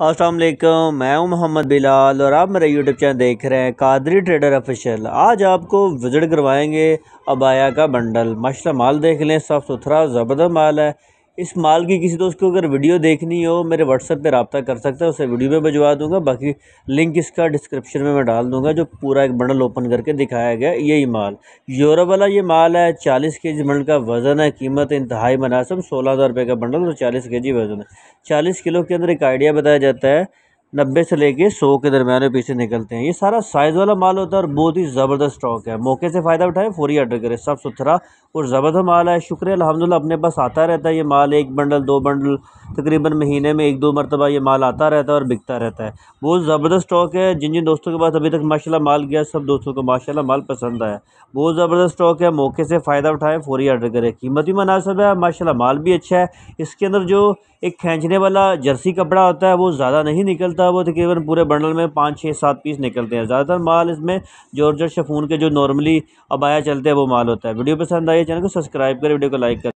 असलम मैं हूं मोहम्मद बिलाल और आप मेरा यूट्यूब चैनल देख रहे हैं कादरी ट्रेडर ऑफिशियल आज आपको विजिट करवाएंगे अबाया का बंडल माशा माल देख लें साफ़ सुथरा ज़बरदस्त माल है इस माल की किसी दोस्त को अगर वीडियो देखनी हो मेरे व्हाट्सएप पे रबता कर सकता है उसे वीडियो में भिजवा दूंगा बाकी लिंक इसका डिस्क्रिप्शन में मैं डाल दूंगा जो पूरा एक बंडल ओपन करके दिखाया गया यही माल यूरोप वाला ये माल है चालीस के जी बंडल का वज़न है कीमत इंतहाई मुनासब सोलह हज़ार रुपये का बंडल और चालीस के जी वज़न है चालीस किलो के अंदर एक आइडिया बताया जाता है नब्बे से लेके सौ के दरमियान में निकलते हैं ये सारा साइज़ वाला माल होता है और बहुत ही ज़बरदस्त स्टॉक है मौके से फ़ायदा उठाएं फोरी ऑर्डर करें साफ़ सुथरा और ज़बरदस्त माल है शुक्रिया अलहमदिल्ला अपने पास आता रहता है ये माल एक बंडल दो बंडल तकरीबन महीने में एक दो मरतबा ये माल आता रहता है और बिकता रहता है बहुत ज़बरदस्त स्टॉक है जिन जिन दोस्तों के पास अभी तक माशाल्लाह माल गया सब दोस्तों को माशाल्लाह माल पसंद आया बहुत ज़बरदस्त स्टॉक है मौके से फ़ायदा उठाएं फौरी ऑर्डर करें कीमत भी मुनासब है माशाला माल भी अच्छा है इसके अंदर जो एक खींचने वाला जर्सी कपड़ा होता है वो ज़्यादा नहीं निकलता वो तकरीबन पूरे बंडल में पाँच छः सात पीस निकलते हैं ज़्यादातर माल इसमें जॉर्जर शफून के जो नॉर्मली अबाया चलते हैं वो माल होता है वीडियो पसंद आए चैनल को सब्सक्राइब करें वीडियो को लाइक करें